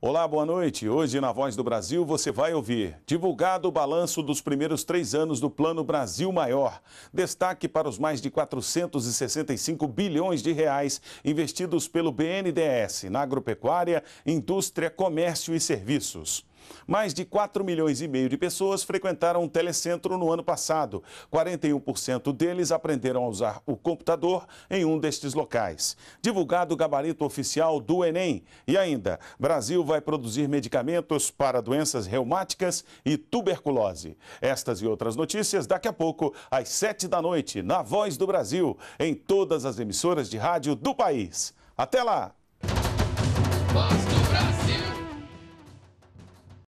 Olá, boa noite. Hoje na Voz do Brasil você vai ouvir divulgado o balanço dos primeiros três anos do Plano Brasil Maior, destaque para os mais de 465 bilhões de reais investidos pelo BNDES na agropecuária, indústria, comércio e serviços. Mais de 4 milhões e meio de pessoas frequentaram o telecentro no ano passado. 41% deles aprenderam a usar o computador em um destes locais. Divulgado o gabarito oficial do Enem. E ainda, Brasil vai produzir medicamentos para doenças reumáticas e tuberculose. Estas e outras notícias daqui a pouco, às 7 da noite, na Voz do Brasil, em todas as emissoras de rádio do país. Até lá!